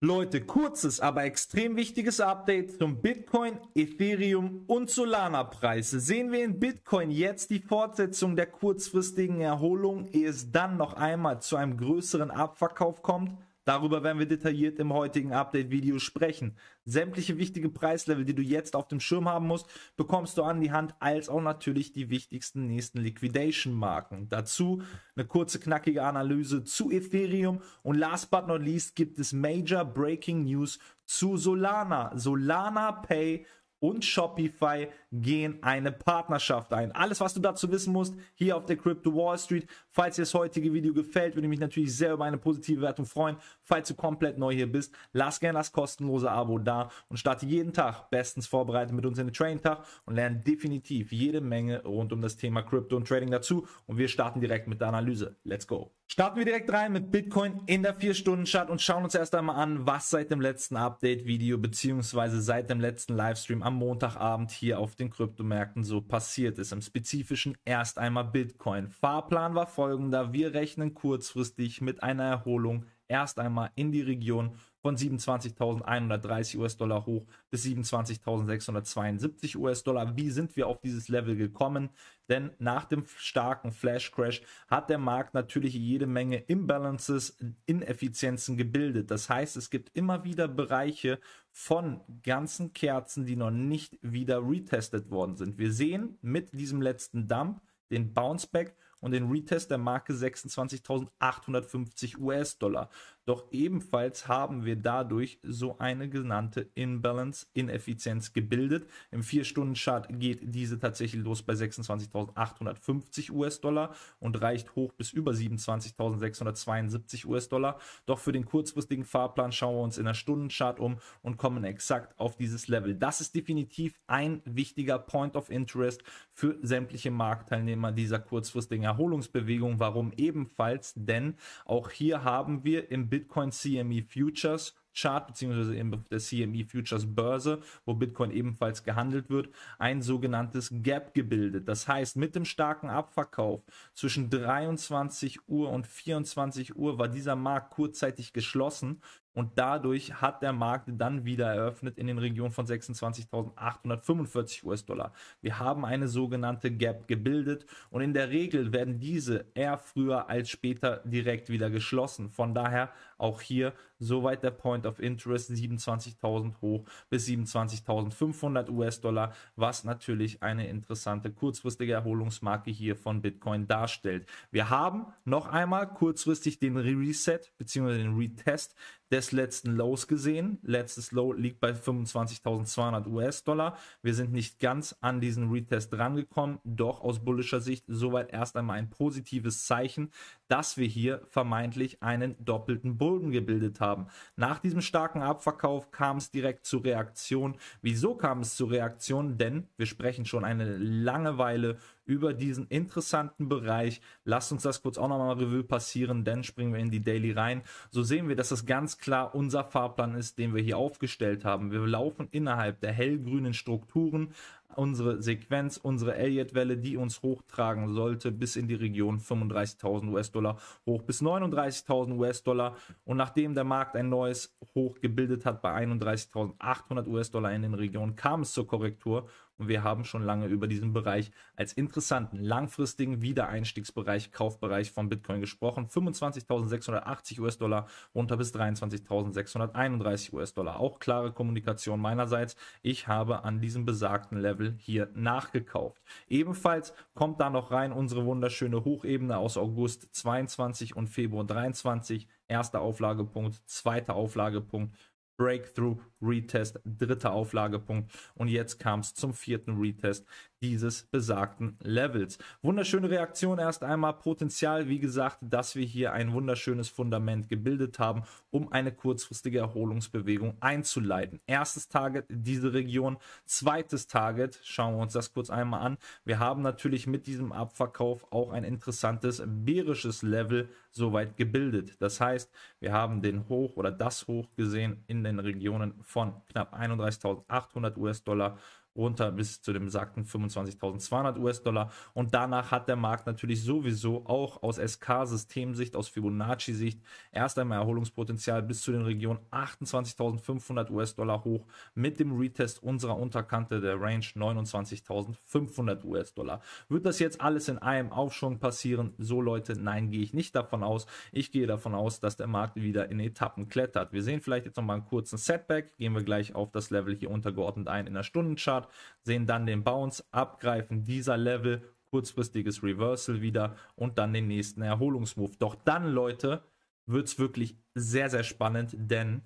Leute, kurzes, aber extrem wichtiges Update zum Bitcoin, Ethereum und Solana Preise. Sehen wir in Bitcoin jetzt die Fortsetzung der kurzfristigen Erholung, ehe es dann noch einmal zu einem größeren Abverkauf kommt? Darüber werden wir detailliert im heutigen Update-Video sprechen. Sämtliche wichtige Preislevel, die du jetzt auf dem Schirm haben musst, bekommst du an die Hand, als auch natürlich die wichtigsten nächsten Liquidation-Marken. Dazu eine kurze, knackige Analyse zu Ethereum und last but not least gibt es Major Breaking News zu Solana. Solana Pay und Shopify gehen eine Partnerschaft ein. Alles, was du dazu wissen musst, hier auf der Crypto Wall Street. Falls dir das heutige Video gefällt, würde ich mich natürlich sehr über eine positive Wertung freuen. Falls du komplett neu hier bist, lass gerne das kostenlose Abo da und starte jeden Tag bestens vorbereitet mit uns in den Trading-Tag und lerne definitiv jede Menge rund um das Thema Crypto und Trading dazu. Und wir starten direkt mit der Analyse. Let's go. Starten wir direkt rein mit Bitcoin in der 4-Stunden-Chart und schauen uns erst einmal an, was seit dem letzten Update-Video bzw. seit dem letzten Livestream am Montagabend hier auf den Kryptomärkten so passiert ist. Im Spezifischen erst einmal Bitcoin. Fahrplan war folgender. Wir rechnen kurzfristig mit einer Erholung erst einmal in die Region von 27.130 US-Dollar hoch bis 27.672 US-Dollar. Wie sind wir auf dieses Level gekommen? Denn nach dem starken Flash-Crash hat der Markt natürlich jede Menge Imbalances, Ineffizienzen gebildet. Das heißt, es gibt immer wieder Bereiche von ganzen Kerzen, die noch nicht wieder retestet worden sind. Wir sehen mit diesem letzten Dump den Bounceback und den Retest der Marke 26.850 US-Dollar. Doch ebenfalls haben wir dadurch so eine genannte Imbalance, Ineffizienz gebildet. Im 4-Stunden-Chart geht diese tatsächlich los bei 26.850 US-Dollar und reicht hoch bis über 27.672 US-Dollar. Doch für den kurzfristigen Fahrplan schauen wir uns in der Stundenchart um und kommen exakt auf dieses Level. Das ist definitiv ein wichtiger Point of Interest für sämtliche Marktteilnehmer dieser kurzfristigen Erholungsbewegung. Warum ebenfalls? Denn auch hier haben wir im Bild Bitcoin CME Futures Chart beziehungsweise eben auf der CME Futures Börse, wo Bitcoin ebenfalls gehandelt wird, ein sogenanntes Gap gebildet. Das heißt, mit dem starken Abverkauf zwischen 23 Uhr und 24 Uhr war dieser Markt kurzzeitig geschlossen und dadurch hat der Markt dann wieder eröffnet in den Regionen von 26.845 US-Dollar. Wir haben eine sogenannte Gap gebildet und in der Regel werden diese eher früher als später direkt wieder geschlossen. Von daher auch hier soweit der Point of Interest 27.000 hoch bis 27.500 US-Dollar, was natürlich eine interessante kurzfristige Erholungsmarke hier von Bitcoin darstellt. Wir haben noch einmal kurzfristig den Reset bzw. den Retest des letzten Lows gesehen. Letztes Low liegt bei 25.200 US-Dollar. Wir sind nicht ganz an diesen Retest rangekommen, doch aus bullischer Sicht soweit erst einmal ein positives Zeichen, dass wir hier vermeintlich einen doppelten Boden gebildet haben. Nach diesem starken Abverkauf kam es direkt zur Reaktion. Wieso kam es zur Reaktion? Denn wir sprechen schon eine Langeweile über diesen interessanten Bereich. Lasst uns das kurz auch nochmal Revue passieren, dann springen wir in die Daily rein. So sehen wir, dass das ganz klar unser Fahrplan ist, den wir hier aufgestellt haben. Wir laufen innerhalb der hellgrünen Strukturen unsere Sequenz, unsere Elliott-Welle, die uns hochtragen sollte bis in die Region 35.000 US-Dollar hoch bis 39.000 US-Dollar. Und nachdem der Markt ein neues Hoch gebildet hat bei 31.800 US-Dollar in den Regionen, kam es zur Korrektur und wir haben schon lange über diesen Bereich als interessanten, langfristigen Wiedereinstiegsbereich, Kaufbereich von Bitcoin gesprochen. 25.680 US-Dollar runter bis 23.631 US-Dollar. Auch klare Kommunikation meinerseits. Ich habe an diesem besagten Level hier nachgekauft. Ebenfalls kommt da noch rein unsere wunderschöne Hochebene aus August 22 und Februar 23. Erster Auflagepunkt, zweiter Auflagepunkt Breakthrough, Retest, dritte Auflagepunkt. Und jetzt kam es zum vierten Retest dieses besagten Levels. Wunderschöne Reaktion erst einmal, Potenzial, wie gesagt, dass wir hier ein wunderschönes Fundament gebildet haben, um eine kurzfristige Erholungsbewegung einzuleiten. Erstes Target, diese Region. Zweites Target, schauen wir uns das kurz einmal an. Wir haben natürlich mit diesem Abverkauf auch ein interessantes bärisches Level soweit gebildet. Das heißt, wir haben den Hoch oder das Hoch gesehen in den Regionen von knapp 31.800 US-Dollar runter bis zu dem besagten 25.200 US-Dollar. Und danach hat der Markt natürlich sowieso auch aus SK-Systemsicht, aus Fibonacci-Sicht erst einmal Erholungspotenzial bis zu den Regionen 28.500 US-Dollar hoch mit dem Retest unserer Unterkante der Range 29.500 US-Dollar. Wird das jetzt alles in einem Aufschwung passieren? So Leute, nein, gehe ich nicht davon aus. Ich gehe davon aus, dass der Markt wieder in Etappen klettert. Wir sehen vielleicht jetzt nochmal einen kurzen Setback, gehen wir gleich auf das Level hier untergeordnet ein in der Stundenchart sehen dann den Bounce, abgreifen dieser Level, kurzfristiges Reversal wieder und dann den nächsten Erholungsmove. Doch dann, Leute, wird es wirklich sehr, sehr spannend, denn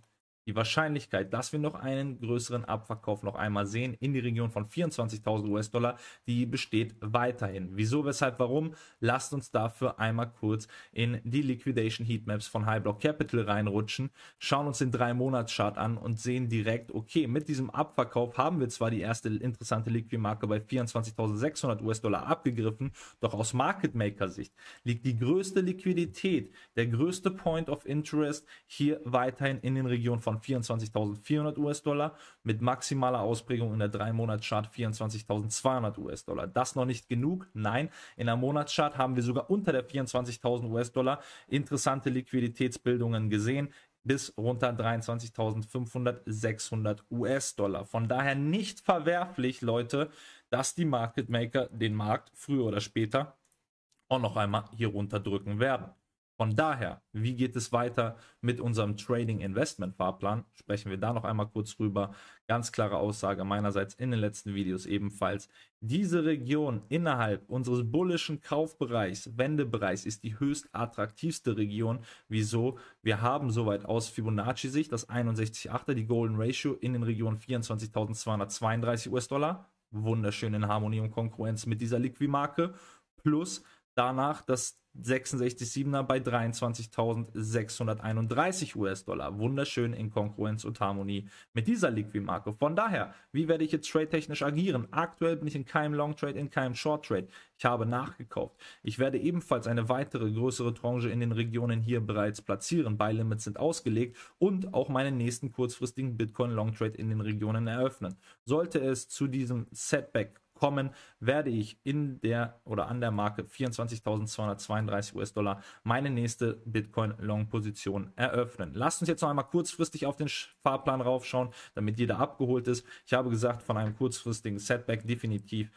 die Wahrscheinlichkeit, dass wir noch einen größeren Abverkauf noch einmal sehen in die Region von 24.000 US-Dollar, die besteht weiterhin. Wieso, weshalb, warum? Lasst uns dafür einmal kurz in die Liquidation Heatmaps von Highblock Capital reinrutschen, schauen uns den 3-Monats-Chart an und sehen direkt, okay, mit diesem Abverkauf haben wir zwar die erste interessante Liquid-Marke bei 24.600 US-Dollar abgegriffen, doch aus Market-Maker-Sicht liegt die größte Liquidität, der größte Point of Interest hier weiterhin in den Regionen von von 24.400 US-Dollar mit maximaler Ausprägung in der 3-Monats-Chart 24.200 US-Dollar. Das noch nicht genug? Nein, in der Monatschart haben wir sogar unter der 24.000 US-Dollar interessante Liquiditätsbildungen gesehen bis runter 23.500, 600 US-Dollar. Von daher nicht verwerflich, Leute, dass die Market Maker den Markt früher oder später auch noch einmal hier runterdrücken werden. Von daher, wie geht es weiter mit unserem Trading Investment Fahrplan? Sprechen wir da noch einmal kurz drüber. Ganz klare Aussage meinerseits in den letzten Videos ebenfalls. Diese Region innerhalb unseres bullischen Kaufbereichs, Wendebereichs, ist die höchst attraktivste Region. Wieso? Wir haben soweit aus Fibonacci-Sicht das 61,8er, die Golden Ratio in den Regionen 24.232 US-Dollar. Wunderschön in Harmonie und Konkurrenz mit dieser liquid marke Plus Danach das 66,7er bei 23.631 US-Dollar. Wunderschön in Konkurrenz und Harmonie mit dieser Liquid-Marke. Von daher, wie werde ich jetzt trade-technisch agieren? Aktuell bin ich in keinem Long-Trade, in keinem Short-Trade. Ich habe nachgekauft. Ich werde ebenfalls eine weitere größere Tranche in den Regionen hier bereits platzieren. Buy-Limits sind ausgelegt und auch meinen nächsten kurzfristigen Bitcoin-Long-Trade in den Regionen eröffnen. Sollte es zu diesem Setback kommen, werde ich in der oder an der Marke 24.232 US-Dollar meine nächste Bitcoin-Long-Position eröffnen. Lasst uns jetzt noch einmal kurzfristig auf den Fahrplan raufschauen, damit jeder abgeholt ist. Ich habe gesagt, von einem kurzfristigen Setback definitiv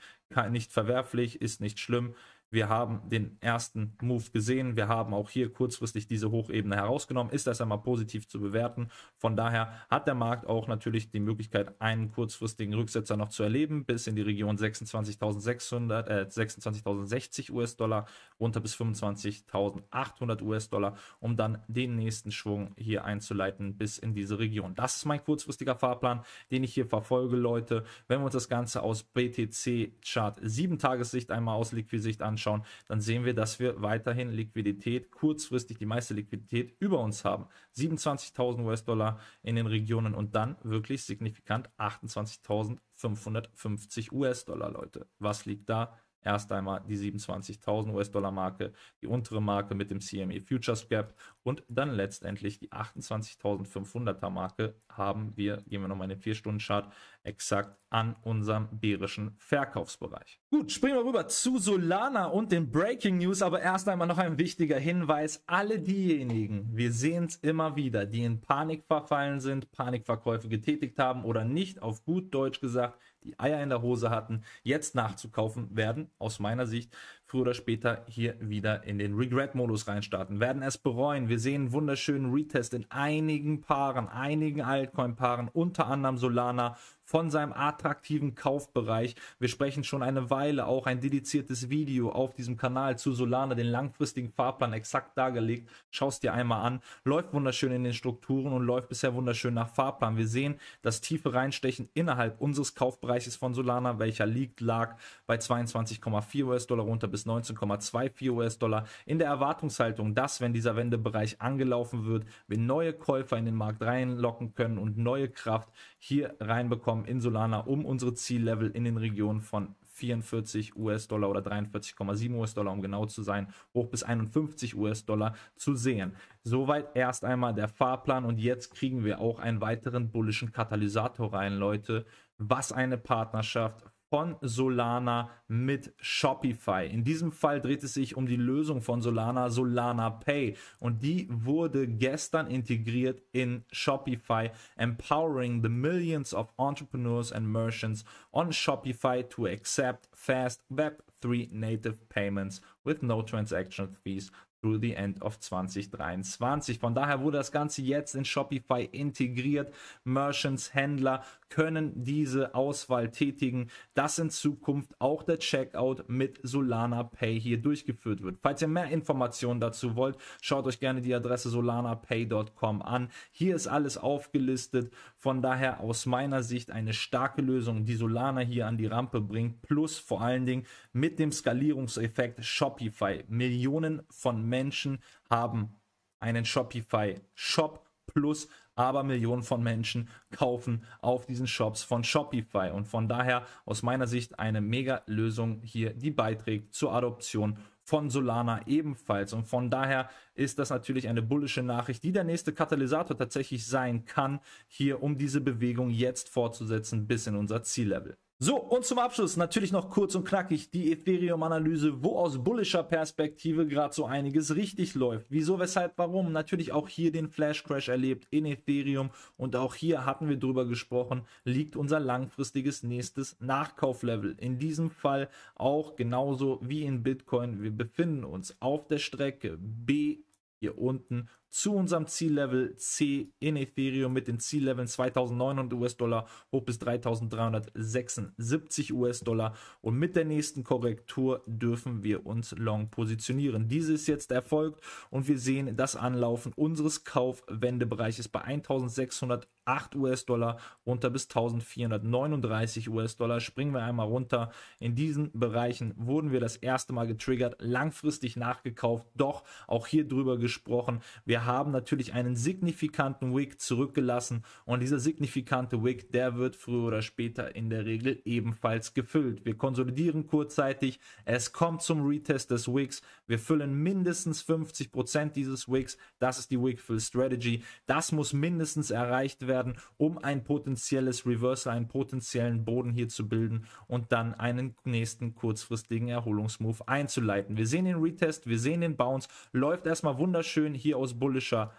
nicht verwerflich, ist nicht schlimm. Wir haben den ersten Move gesehen. Wir haben auch hier kurzfristig diese Hochebene herausgenommen. Ist das einmal positiv zu bewerten? Von daher hat der Markt auch natürlich die Möglichkeit, einen kurzfristigen Rücksetzer noch zu erleben, bis in die Region 26.600, äh, 26.060 US-Dollar, runter bis 25.800 US-Dollar, um dann den nächsten Schwung hier einzuleiten bis in diese Region. Das ist mein kurzfristiger Fahrplan, den ich hier verfolge, Leute. Wenn wir uns das Ganze aus BTC-Chart 7-Tagessicht einmal aus Liquisicht anschauen, anschauen, dann sehen wir, dass wir weiterhin Liquidität, kurzfristig die meiste Liquidität über uns haben. 27.000 US-Dollar in den Regionen und dann wirklich signifikant 28.550 US-Dollar, Leute. Was liegt da? Erst einmal die 27.000 US-Dollar Marke, die untere Marke mit dem CME Futures Gap und dann letztendlich die 28.500er Marke haben wir, gehen wir nochmal in den 4-Stunden-Chart, exakt an unserem bärischen Verkaufsbereich. Gut, springen wir rüber zu Solana und den Breaking News, aber erst einmal noch ein wichtiger Hinweis. Alle diejenigen, wir sehen es immer wieder, die in Panik verfallen sind, Panikverkäufe getätigt haben oder nicht auf gut Deutsch gesagt die Eier in der Hose hatten, jetzt nachzukaufen, werden aus meiner Sicht früher oder später hier wieder in den Regret-Modus reinstarten, werden es bereuen. Wir sehen einen wunderschönen Retest in einigen Paaren, einigen Altcoin-Paaren, unter anderem Solana, von seinem attraktiven Kaufbereich. Wir sprechen schon eine Weile auch ein dediziertes Video auf diesem Kanal zu Solana, den langfristigen Fahrplan exakt dargelegt. Schaust dir einmal an. Läuft wunderschön in den Strukturen und läuft bisher wunderschön nach Fahrplan. Wir sehen das tiefe Reinstechen innerhalb unseres Kaufbereiches von Solana, welcher liegt, lag bei 22,4 US-Dollar runter bis 19,24 US-Dollar. In der Erwartungshaltung, dass, wenn dieser Wendebereich angelaufen wird, wir neue Käufer in den Markt reinlocken können und neue Kraft hier reinbekommen in Solana, um unsere Ziellevel in den Regionen von 44 US-Dollar oder 43,7 US-Dollar, um genau zu sein, hoch bis 51 US-Dollar zu sehen. Soweit erst einmal der Fahrplan und jetzt kriegen wir auch einen weiteren bullischen Katalysator rein, Leute. Was eine Partnerschaft von Solana mit Shopify. In diesem Fall dreht es sich um die Lösung von Solana, Solana Pay. Und die wurde gestern integriert in Shopify, empowering the millions of entrepreneurs and merchants on Shopify to accept fast Web3 native payments with no transaction fees through the end of 2023. Von daher wurde das Ganze jetzt in Shopify integriert. Merchants, Händler können diese Auswahl tätigen, dass in Zukunft auch der Checkout mit Solana Pay hier durchgeführt wird. Falls ihr mehr Informationen dazu wollt, schaut euch gerne die Adresse solanapay.com an. Hier ist alles aufgelistet. Von daher aus meiner Sicht eine starke Lösung, die Solana hier an die Rampe bringt, plus vor allen Dingen mit dem Skalierungseffekt Shopify. Millionen von Menschen Menschen haben einen Shopify-Shop plus aber Millionen von Menschen kaufen auf diesen Shops von Shopify. Und von daher aus meiner Sicht eine Mega-Lösung hier, die beiträgt zur Adoption von Solana ebenfalls. Und von daher ist das natürlich eine bullische Nachricht, die der nächste Katalysator tatsächlich sein kann, hier um diese Bewegung jetzt fortzusetzen bis in unser Ziellevel. So, und zum Abschluss natürlich noch kurz und knackig die Ethereum-Analyse, wo aus bullischer Perspektive gerade so einiges richtig läuft. Wieso, weshalb, warum? Natürlich auch hier den Flash-Crash erlebt in Ethereum und auch hier hatten wir drüber gesprochen, liegt unser langfristiges nächstes Nachkauflevel. In diesem Fall auch genauso wie in Bitcoin. Wir befinden uns auf der Strecke B hier unten zu unserem Ziellevel C in Ethereum mit den Zielleveln 2900 US-Dollar hoch bis 3376 US-Dollar. Und mit der nächsten Korrektur dürfen wir uns long positionieren. Diese ist jetzt erfolgt und wir sehen das Anlaufen unseres Kaufwendebereiches bei 1608 US-Dollar runter bis 1439 US-Dollar. Springen wir einmal runter. In diesen Bereichen wurden wir das erste Mal getriggert, langfristig nachgekauft, doch auch hier drüber gesprochen. Wir haben natürlich einen signifikanten Wick zurückgelassen und dieser signifikante Wick, der wird früher oder später in der Regel ebenfalls gefüllt. Wir konsolidieren kurzzeitig, es kommt zum Retest des Wicks, wir füllen mindestens 50% dieses Wicks, das ist die Wick-Fill-Strategy, das muss mindestens erreicht werden, um ein potenzielles Reversal, einen potenziellen Boden hier zu bilden und dann einen nächsten kurzfristigen Erholungsmove einzuleiten. Wir sehen den Retest, wir sehen den Bounce, läuft erstmal wunderschön hier aus Bull bullischer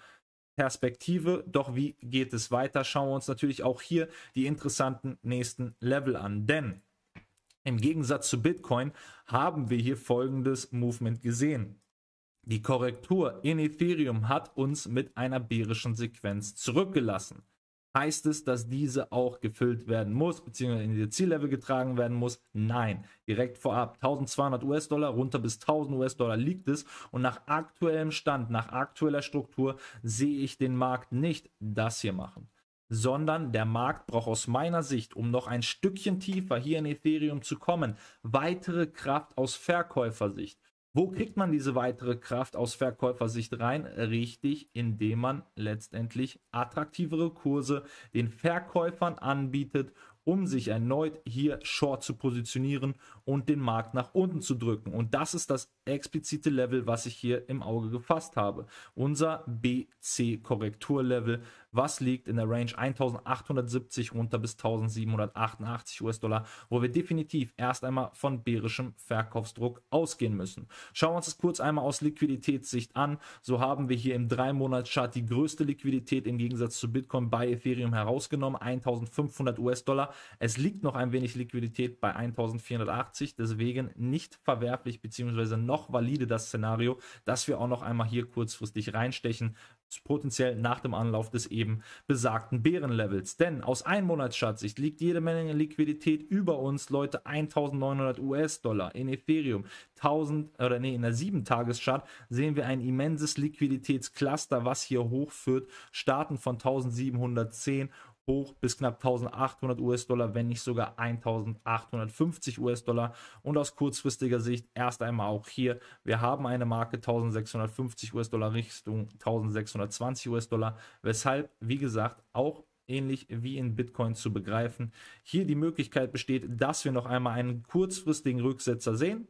Perspektive. Doch wie geht es weiter? Schauen wir uns natürlich auch hier die interessanten nächsten Level an. Denn im Gegensatz zu Bitcoin haben wir hier folgendes Movement gesehen. Die Korrektur in Ethereum hat uns mit einer bärischen Sequenz zurückgelassen. Heißt es, dass diese auch gefüllt werden muss, beziehungsweise in die Ziellevel getragen werden muss? Nein. Direkt vorab 1200 US-Dollar runter bis 1000 US-Dollar liegt es. Und nach aktuellem Stand, nach aktueller Struktur sehe ich den Markt nicht das hier machen sondern der Markt braucht aus meiner Sicht, um noch ein Stückchen tiefer hier in Ethereum zu kommen, weitere Kraft aus Verkäufersicht. Wo kriegt man diese weitere Kraft aus Verkäufersicht rein? Richtig, indem man letztendlich attraktivere Kurse den Verkäufern anbietet, um sich erneut hier short zu positionieren und den Markt nach unten zu drücken. Und das ist das explizite Level, was ich hier im Auge gefasst habe. Unser BC-Korrekturlevel, was liegt in der Range 1870 runter bis 1788 US-Dollar, wo wir definitiv erst einmal von bärischem Verkaufsdruck ausgehen müssen. Schauen wir uns das kurz einmal aus Liquiditätssicht an. So haben wir hier im 3-Monats-Chart die größte Liquidität im Gegensatz zu Bitcoin bei Ethereum herausgenommen, 1500 US-Dollar. Es liegt noch ein wenig Liquidität bei 1480, deswegen nicht verwerflich bzw. noch valide das Szenario, dass wir auch noch einmal hier kurzfristig reinstechen, potenziell nach dem Anlauf des eben besagten Bärenlevels. Denn aus Einmonatsschatzsicht liegt jede Menge Liquidität über uns, Leute, 1900 US-Dollar in Ethereum, 1000 oder nee, in der 7-Tages-Chart sehen wir ein immenses Liquiditätscluster, was hier hochführt, starten von 1710 hoch bis knapp 1800 US-Dollar, wenn nicht sogar 1850 US-Dollar. Und aus kurzfristiger Sicht erst einmal auch hier, wir haben eine Marke 1650 US-Dollar Richtung 1620 US-Dollar, weshalb, wie gesagt, auch ähnlich wie in Bitcoin zu begreifen. Hier die Möglichkeit besteht, dass wir noch einmal einen kurzfristigen Rücksetzer sehen,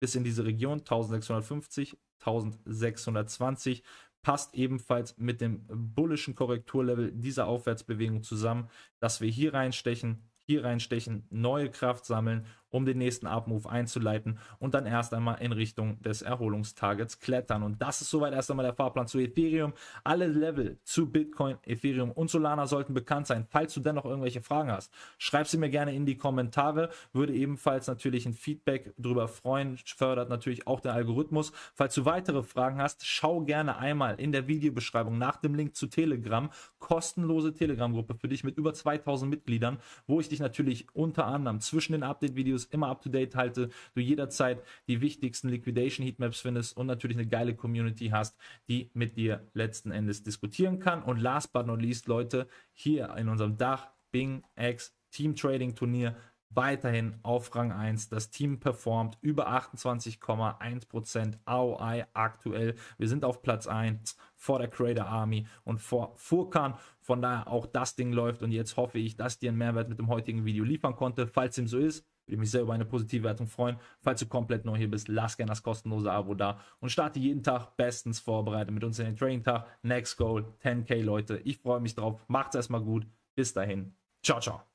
bis in diese Region 1650, 1620 passt ebenfalls mit dem bullischen Korrekturlevel dieser Aufwärtsbewegung zusammen, dass wir hier reinstechen, hier reinstechen, neue Kraft sammeln um den nächsten Up-Move einzuleiten und dann erst einmal in Richtung des Erholungstargets klettern. Und das ist soweit erst einmal der Fahrplan zu Ethereum. Alle Level zu Bitcoin, Ethereum und Solana sollten bekannt sein. Falls du dennoch irgendwelche Fragen hast, schreib sie mir gerne in die Kommentare. Würde ebenfalls natürlich ein Feedback drüber freuen. Fördert natürlich auch den Algorithmus. Falls du weitere Fragen hast, schau gerne einmal in der Videobeschreibung nach dem Link zu Telegram kostenlose Telegram-Gruppe für dich mit über 2000 Mitgliedern, wo ich dich natürlich unter anderem zwischen den Update-Videos immer up-to-date halte, du jederzeit die wichtigsten Liquidation-Heatmaps findest und natürlich eine geile Community hast, die mit dir letzten Endes diskutieren kann. Und last but not least, Leute, hier in unserem Dach Bing X Team Trading Turnier weiterhin auf Rang 1. Das Team performt über 28,1% AOI aktuell. Wir sind auf Platz 1 vor der Creator Army und vor Furkan. Von daher auch das Ding läuft und jetzt hoffe ich, dass dir einen Mehrwert mit dem heutigen Video liefern konnte. Falls dem so ist, würde ich mich sehr über eine positive Wertung freuen. Falls du komplett neu hier bist, lass gerne das kostenlose Abo da und starte jeden Tag bestens vorbereitet mit uns in den Training-Tag. Next Goal, 10k Leute. Ich freue mich drauf. Macht's erstmal gut. Bis dahin. Ciao, ciao.